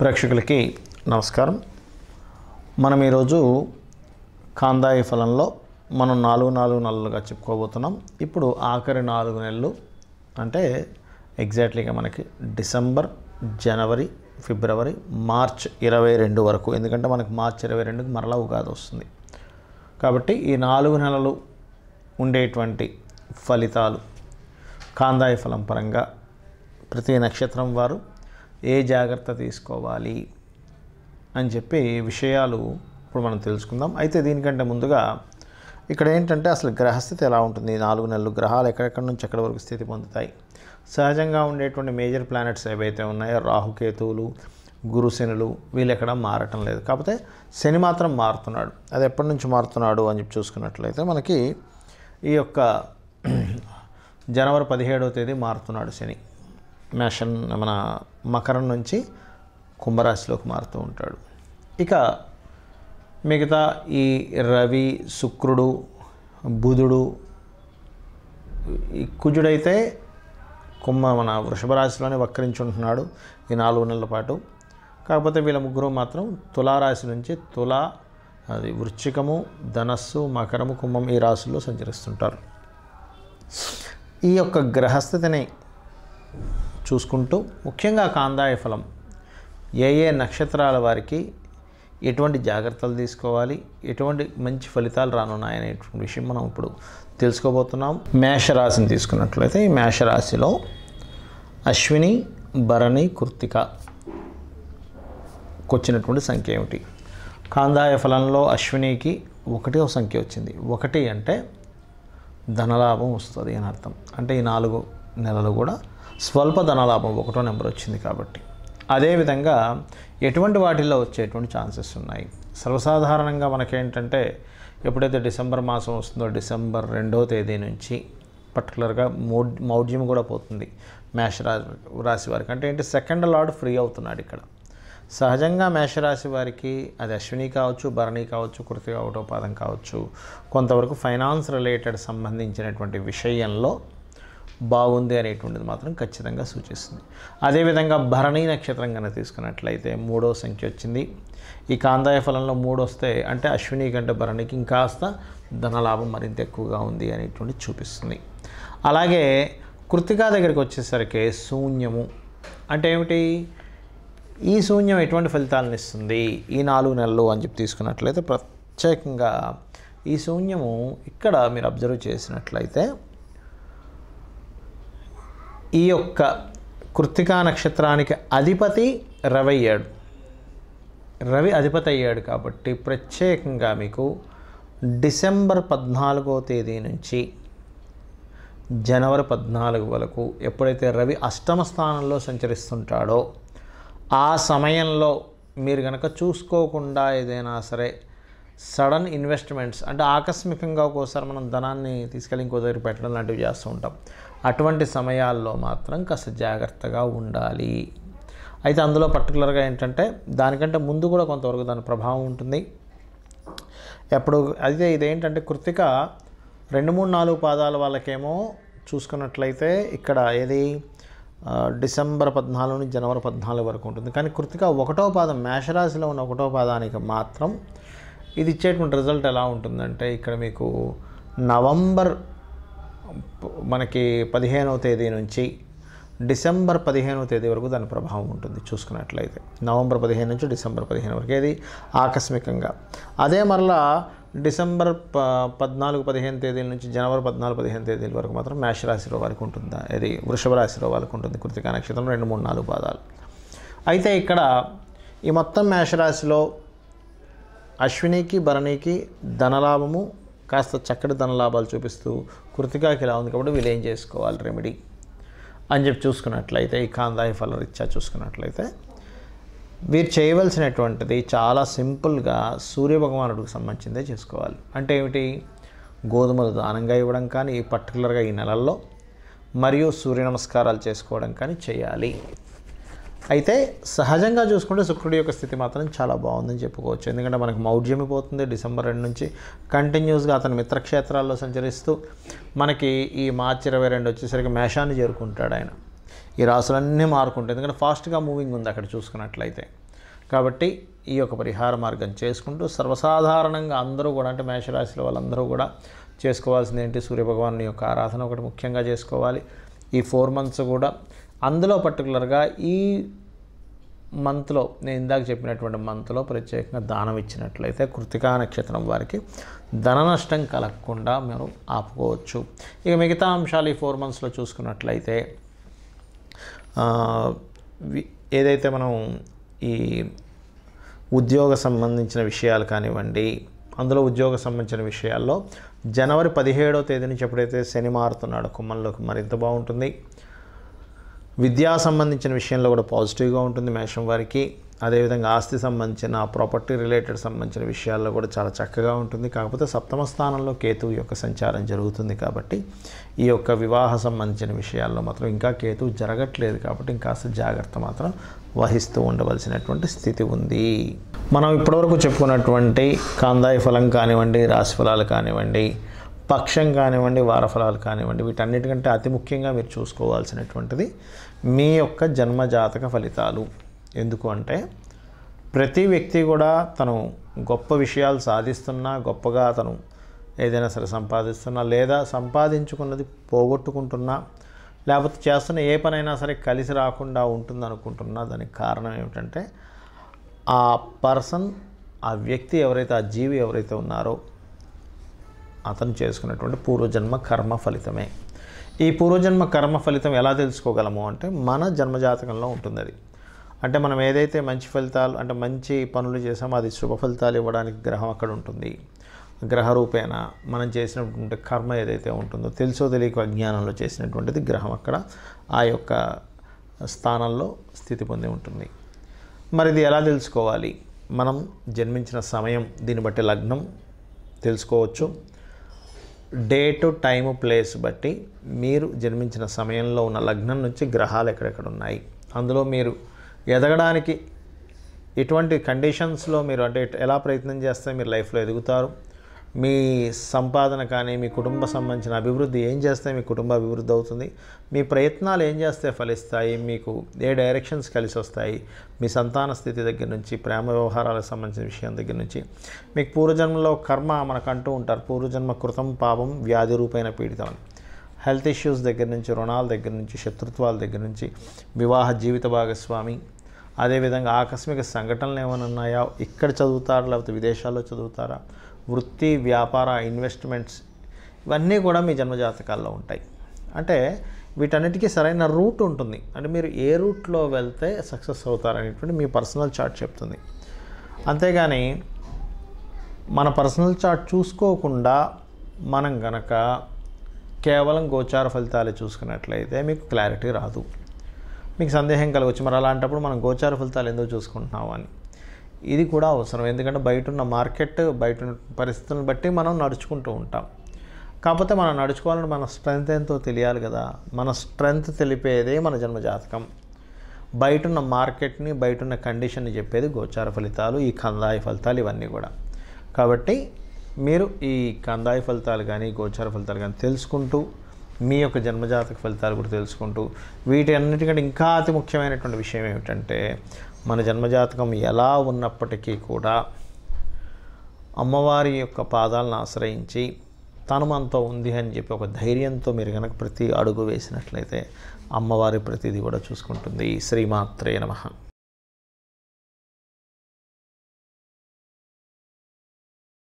ప్రేక్షకులకి నమస్కారం మనం ఈరోజు కాందాయి ఫలంలో మనం నాలుగు నాలుగు నెలలుగా చెప్పుకోబోతున్నాం ఇప్పుడు ఆఖరి నాలుగు నెలలు అంటే ఎగ్జాక్ట్లీగా మనకి డిసెంబర్ జనవరి ఫిబ్రవరి మార్చ్ ఇరవై రెండు వరకు ఎందుకంటే మనకు మార్చ్ ఇరవై రెండుకి మరలా ఉగాది వస్తుంది కాబట్టి ఈ నాలుగు నెలలు ఉండేటువంటి ఫలితాలు కాందాయ ఫలం పరంగా ప్రతి నక్షత్రం వారు ఏ జాగ్రత్త తీసుకోవాలి అని చెప్పి విషయాలు ఇప్పుడు మనం తెలుసుకుందాం అయితే దీనికంటే ముందుగా ఇక్కడ ఏంటంటే అసలు గ్రహస్థితి ఎలా ఉంటుంది నాలుగు నెలలు గ్రహాలు ఎక్కడెక్కడి నుంచి ఎక్కడి వరకు స్థితి పొందుతాయి సహజంగా ఉండేటువంటి మేజర్ ప్లానెట్స్ ఏవైతే ఉన్నాయో రాహుకేతువులు గురుశనులు వీళ్ళు ఎక్కడ మారటం లేదు కాకపోతే శని మాత్రం మారుతున్నాడు అది ఎప్పటి నుంచి మారుతున్నాడు అని చెప్పి చూసుకున్నట్లయితే మనకి ఈ యొక్క జనవరి పదిహేడవ తేదీ మారుతున్నాడు శని మేషన్ మన మకరం నుంచి కుంభరాశిలోకి మారుతూ ఉంటాడు ఇక మిగతా ఈ రవి శుక్రుడు బుధుడు ఈ కుజుడైతే కుంభ మన వృషభ రాశిలోనే వక్రించుంటున్నాడు ఈ నాలుగు నెలల పాటు కాకపోతే వీళ్ళ ముగ్గురు మాత్రం తులారాశి నుంచి తులా అది వృచ్చికము ధనస్సు మకరము కుంభం ఈ రాశుల్లో సంచరిస్తుంటారు ఈ యొక్క గ్రహస్థితిని చూసుకుంటూ ముఖ్యంగా కాందాయ ఫలం ఏ ఏ నక్షత్రాల వారికి ఎటువంటి జాగ్రత్తలు తీసుకోవాలి ఎటువంటి మంచి ఫలితాలు రానున్నాయనేటువంటి విషయం మనం ఇప్పుడు తెలుసుకోబోతున్నాం మేషరాశిని తీసుకున్నట్లయితే ఈ మేషరాశిలో అశ్విని భరణి కృత్తిక వచ్చినటువంటి సంఖ్య ఏమిటి కాందాయ ఫలంలో అశ్వినికి ఒకటి సంఖ్య వచ్చింది ఒకటి అంటే ధనలాభం వస్తుంది అని అర్థం అంటే ఈ నాలుగు నెలలో కూడా స్వల్ప ధనలాభం ఒకటో నెంబర్ వచ్చింది కాబట్టి అదేవిధంగా ఎటువంటి వాటిల్లో వచ్చేటువంటి ఛాన్సెస్ ఉన్నాయి సర్వసాధారణంగా మనకేంటంటే ఎప్పుడైతే డిసెంబర్ మాసం వస్తుందో డిసెంబర్ రెండో తేదీ నుంచి పర్టికులర్గా మౌడ్ మౌఢ్యం కూడా పోతుంది మేషరాశి రాశి వారికి అంటే ఏంటి సెకండ్ లార్డ్ ఫ్రీ అవుతున్నాడు ఇక్కడ సహజంగా మేషరాశి వారికి అది అశ్విని కావచ్చు భరణి కావచ్చు కృతి కావటోపాదం కావచ్చు కొంతవరకు ఫైనాన్స్ రిలేటెడ్ సంబంధించినటువంటి విషయంలో బాగుంది అనేటువంటిది మాత్రం ఖచ్చితంగా సూచిస్తుంది అదేవిధంగా భరణీ నక్షత్రం కనుక తీసుకున్నట్లయితే మూడో సంఖ్య వచ్చింది ఈ కాందాయ ఫలంలో మూడు వస్తే అంటే అశ్విని కంటే భరణికి ఇంకాస్త ధనలాభం మరింత ఎక్కువగా ఉంది అనేటువంటి చూపిస్తుంది అలాగే కృతికా దగ్గరికి వచ్చేసరికి శూన్యము అంటే ఏమిటి ఈ శూన్యం ఎటువంటి ఫలితాలను ఇస్తుంది ఈ నాలుగు నెలలు అని చెప్పి తీసుకున్నట్లయితే ప్రత్యేకంగా ఈ శూన్యము ఇక్కడ మీరు అబ్జర్వ్ చేసినట్లయితే ఈ యొక్క కృత్తికా నక్షత్రానికి అధిపతి రవి అయ్యాడు రవి అధిపతి అయ్యాడు కాబట్టి ప్రత్యేకంగా మీకు డిసెంబర్ పద్నాలుగో తేదీ నుంచి జనవరి పద్నాలుగు వరకు ఎప్పుడైతే రవి అష్టమ స్థానంలో సంచరిస్తుంటాడో ఆ సమయంలో మీరు కనుక చూసుకోకుండా ఏదైనా సరే సడన్ ఇన్వెస్ట్మెంట్స్ అంటే ఆకస్మికంగా ఒక్కోసారి మనం ధనాన్ని తీసుకెళ్ళి ఇంకో దగ్గర పెట్టడం లాంటివి చేస్తూ ఉంటాం అటువంటి సమయాల్లో మాత్రం కాస్త జాగ్రత్తగా ఉండాలి అయితే అందులో పర్టికులర్గా ఏంటంటే దానికంటే ముందు కూడా కొంతవరకు దాని ప్రభావం ఉంటుంది ఎప్పుడు అయితే ఇదేంటంటే కృతిక రెండు మూడు నాలుగు పాదాల వాళ్ళకేమో చూసుకున్నట్లయితే ఇక్కడ ఏది డిసెంబర్ పద్నాలుగు నుంచి జనవరి పద్నాలుగు వరకు ఉంటుంది కానీ కృతిక ఒకటో పాదం మేషరాశిలో ఉన్న ఒకటో పాదానికి మాత్రం ఇది ఇచ్చేటువంటి రిజల్ట్ ఎలా ఉంటుందంటే ఇక్కడ మీకు నవంబర్ మనకి పదిహేనవ తేదీ నుంచి డిసెంబర్ పదిహేనవ తేదీ వరకు దాని ప్రభావం ఉంటుంది చూసుకున్నట్లయితే నవంబర్ పదిహేను నుంచి డిసెంబర్ పదిహేను వరకు ఇది ఆకస్మికంగా అదే మరలా డిసెంబర్ ప పద్నాలుగు పదిహేను తేదీల నుంచి జనవరి పద్నాలుగు పదిహేను తేదీల వరకు మాత్రం మేషరాశిలో వారికి ఉంటుందా ఇది వృషభ రాశిలో వాళ్ళకు ఉంటుంది కృతికా నక్షత్రం రెండు మూడు నాలుగు పాదాలు అయితే ఇక్కడ ఈ మొత్తం మేషరాశిలో అశ్వినికి భరణికి ధనలాభము కాస్త చక్కటి ధన లాభాలు చూపిస్తూ కృతికాకి ఇలా ఉంది కాబట్టి వీళ్ళు ఏం చేసుకోవాలి రెమెడీ అని చెప్పి చూసుకున్నట్లయితే ఈ కాందాయి ఫల రిచ్ఛా చూసుకున్నట్లయితే వీరు చేయవలసినటువంటిది చాలా సింపుల్గా సూర్యభగవానుడికి సంబంధించిందే చేసుకోవాలి అంటే ఏమిటి గోధుమలు దానంగా ఇవ్వడం కానీ పర్టికులర్గా ఈ నెలల్లో మరియు సూర్య నమస్కారాలు చేసుకోవడం కానీ చేయాలి అయితే సహజంగా చూసుకుంటే శుక్రుడి యొక్క స్థితి మాత్రం చాలా బాగుందని చెప్పుకోవచ్చు ఎందుకంటే మనకు మౌఢ్యమి పోతుంది డిసెంబర్ రెండు నుంచి కంటిన్యూస్గా అతని మిత్రక్షేత్రాల్లో సంచరిస్తూ మనకి ఈ మార్చి ఇరవై రెండు వచ్చేసరికి మేషాన్ని చేరుకుంటాడు ఆయన ఈ రాసులన్నీ మారుకుంటాయి ఎందుకంటే ఫాస్ట్గా మూవింగ్ ఉంది అక్కడ చూసుకున్నట్లయితే కాబట్టి ఈ యొక్క పరిహార మార్గం చేసుకుంటూ సర్వసాధారణంగా అందరూ కూడా అంటే మేషరాశిలో వాళ్ళందరూ కూడా చేసుకోవాల్సింది ఏంటి సూర్యభగవాన్ యొక్క ఆరాధన ఒకటి ముఖ్యంగా చేసుకోవాలి ఈ ఫోర్ మంత్స్ కూడా అందులో పర్టికులర్గా ఈ మంత్లో నేను ఇందాక చెప్పినటువంటి మంత్లో ప్రత్యేకంగా దానం ఇచ్చినట్లయితే కృతికా నక్షత్రం వారికి ధన నష్టం కలగకుండా మీరు ఆపుకోవచ్చు ఇక మిగతా అంశాలు ఈ ఫోర్ మంత్స్లో చూసుకున్నట్లయితే ఏదైతే మనం ఈ ఉద్యోగ సంబంధించిన విషయాలు కానివ్వండి అందులో ఉద్యోగ సంబంధించిన విషయాల్లో జనవరి పదిహేడో తేదీ నుంచి ఎప్పుడైతే శని మారుతున్నాడు కుమ్మంలోకి మరింత బాగుంటుంది విద్యా సంబంధించిన విషయంలో కూడా పాజిటివ్గా ఉంటుంది మేషం వారికి అదేవిధంగా ఆస్తి సంబంధించిన ప్రాపర్టీ రిలేటెడ్ సంబంధించిన విషయాల్లో కూడా చాలా చక్కగా ఉంటుంది కాకపోతే సప్తమ స్థానంలో కేతు యొక్క సంచారం జరుగుతుంది కాబట్టి ఈ యొక్క వివాహ సంబంధించిన విషయాల్లో మాత్రం ఇంకా కేతు జరగట్లేదు కాబట్టి అసలు జాగ్రత్త మాత్రం వహిస్తూ ఉండవలసినటువంటి స్థితి ఉంది మనం ఇప్పటివరకు చెప్పుకున్నటువంటి కాందాయ ఫలం కానివ్వండి రాశి ఫలాలు కానివ్వండి పక్షం కానివ్వండి వారఫలాలు కానివ్వండి వీటన్నిటికంటే అతి ముఖ్యంగా మీరు చూసుకోవాల్సినటువంటిది మీ యొక్క జన్మజాతక ఫలితాలు ఎందుకు అంటే ప్రతి వ్యక్తి కూడా తను గొప్ప విషయాలు సాధిస్తున్నా గొప్పగా అతను ఏదైనా సరే సంపాదిస్తున్నా లేదా సంపాదించుకున్నది పోగొట్టుకుంటున్నా లేకపోతే చేస్తున్న ఏ పనైనా సరే కలిసి రాకుండా ఉంటుంది అనుకుంటున్నా దానికి కారణం ఏమిటంటే ఆ పర్సన్ ఆ వ్యక్తి ఎవరైతే ఆ జీవి ఎవరైతే ఉన్నారో అతను చేసుకున్నటువంటి పూర్వజన్మ కర్మ ఫలితమే ఈ పూర్వజన్మ కర్మ ఫలితం ఎలా తెలుసుకోగలము అంటే మన జన్మజాతకంలో ఉంటుంది అది అంటే మనం ఏదైతే మంచి ఫలితాలు అంటే మంచి పనులు చేసామో అది శుభ ఫలితాలు ఇవ్వడానికి గ్రహం అక్కడ ఉంటుంది గ్రహ రూపేణ మనం చేసినటువంటి కర్మ ఏదైతే ఉంటుందో తెలుసో తెలియక అజ్ఞానంలో చేసినటువంటిది గ్రహం అక్కడ ఆ యొక్క స్థానంలో స్థితి పొంది ఉంటుంది మరి ఇది ఎలా తెలుసుకోవాలి మనం జన్మించిన సమయం దీన్ని బట్టి లగ్నం తెలుసుకోవచ్చు డే టు టైమ్ ప్లేస్ బట్టి మీరు జన్మించిన సమయంలో ఉన్న లగ్నం నుంచి గ్రహాలు ఎక్కడెక్కడ ఉన్నాయి అందులో మీరు ఎదగడానికి ఎటువంటి కండిషన్స్లో మీరు అంటే ఎలా ప్రయత్నం చేస్తే మీరు లైఫ్లో ఎదుగుతారు మీ సంపాదన కానీ మీ కుటుంబ సంబంధించిన అభివృద్ధి ఏం చేస్తే మీ కుటుంబ అభివృద్ధి అవుతుంది మీ ప్రయత్నాలు ఏం చేస్తే ఫలిస్తాయి మీకు ఏ డైరెక్షన్స్ కలిసి వస్తాయి మీ సంతాన స్థితి దగ్గర నుంచి ప్రేమ వ్యవహారాలకు సంబంధించిన విషయం దగ్గర నుంచి మీకు పూర్వజన్మలో కర్మ మనకంటూ ఉంటారు పూర్వజన్మ కృతం పాపం వ్యాధి రూపైన పీడితం హెల్త్ ఇష్యూస్ దగ్గర నుంచి రుణాల దగ్గర నుంచి శత్రుత్వాల దగ్గర నుంచి వివాహ జీవిత భాగస్వామి అదేవిధంగా ఆకస్మిక సంఘటనలు ఏమైనా ఉన్నాయా ఇక్కడ చదువుతారా లేకపోతే విదేశాల్లో చదువుతారా వృత్తి వ్యాపార ఇన్వెస్ట్మెంట్స్ ఇవన్నీ కూడా మీ జన్మజాతకాల్లో ఉంటాయి అంటే వీటన్నిటికీ సరైన రూట్ ఉంటుంది అంటే మీరు ఏ రూట్లో వెళ్తే సక్సెస్ అవుతారనేటువంటి మీ పర్సనల్ చార్ట్ చెప్తుంది అంతేగాని మన పర్సనల్ చార్ట్ చూసుకోకుండా మనం గనక కేవలం గోచార ఫలితాలు చూసుకున్నట్లయితే మీకు క్లారిటీ రాదు మీకు సందేహం కలగవచ్చు మరి అలాంటప్పుడు మనం గోచార ఫలితాలు ఎందుకు చూసుకుంటున్నాం అని ఇది కూడా అవసరం ఎందుకంటే బయట ఉన్న మార్కెట్ బయట ఉన్న పరిస్థితులను బట్టి మనం నడుచుకుంటూ ఉంటాం కాకపోతే మనం నడుచుకోవాలని మన స్ట్రెంగ్త్ ఎంతో తెలియాలి కదా మన స్ట్రెంగ్త్ తెలిపేదే మన జన్మ జాతకం బయట ఉన్న మార్కెట్ని బయట ఉన్న కండిషన్ని చెప్పేది గోచార ఫలితాలు ఈ కందాయ ఫలితాలు ఇవన్నీ కూడా కాబట్టి మీరు ఈ కందాయ ఫలితాలు కానీ గోచార ఫలితాలు కానీ తెలుసుకుంటూ మీ యొక్క జన్మజాతక ఫలితాలు కూడా తెలుసుకుంటూ వీటి అన్నిటికంటే ఇంకా అతి ముఖ్యమైనటువంటి విషయం ఏమిటంటే మన జన్మజాతకం ఎలా ఉన్నప్పటికీ కూడా అమ్మవారి యొక్క పాదాలను ఆశ్రయించి తను మనతో ఉంది అని చెప్పి ఒక ధైర్యంతో మీరు కనుక ప్రతి అడుగు వేసినట్లయితే అమ్మవారి ప్రతిదీ కూడా చూసుకుంటుంది శ్రీమాత్రే నమ